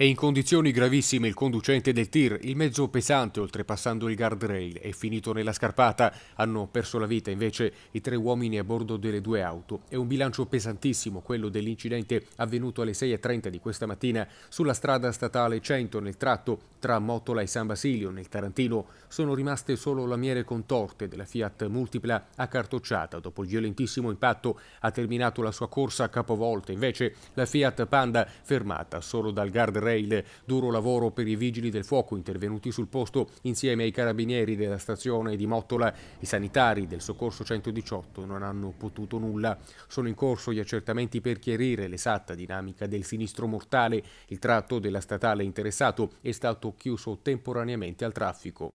È in condizioni gravissime il conducente del tir, il mezzo pesante oltrepassando il guardrail è finito nella scarpata. Hanno perso la vita invece i tre uomini a bordo delle due auto. È un bilancio pesantissimo quello dell'incidente avvenuto alle 6.30 di questa mattina sulla strada statale 100 nel tratto tra Mottola e San Basilio nel Tarantino. Sono rimaste solo lamiere contorte della Fiat Multipla accartocciata dopo il violentissimo impatto. Ha terminato la sua corsa a capovolta invece la Fiat Panda fermata solo dal guardrail rail, duro lavoro per i vigili del fuoco intervenuti sul posto insieme ai carabinieri della stazione di Mottola. I sanitari del soccorso 118 non hanno potuto nulla. Sono in corso gli accertamenti per chiarire l'esatta dinamica del sinistro mortale. Il tratto della statale interessato è stato chiuso temporaneamente al traffico.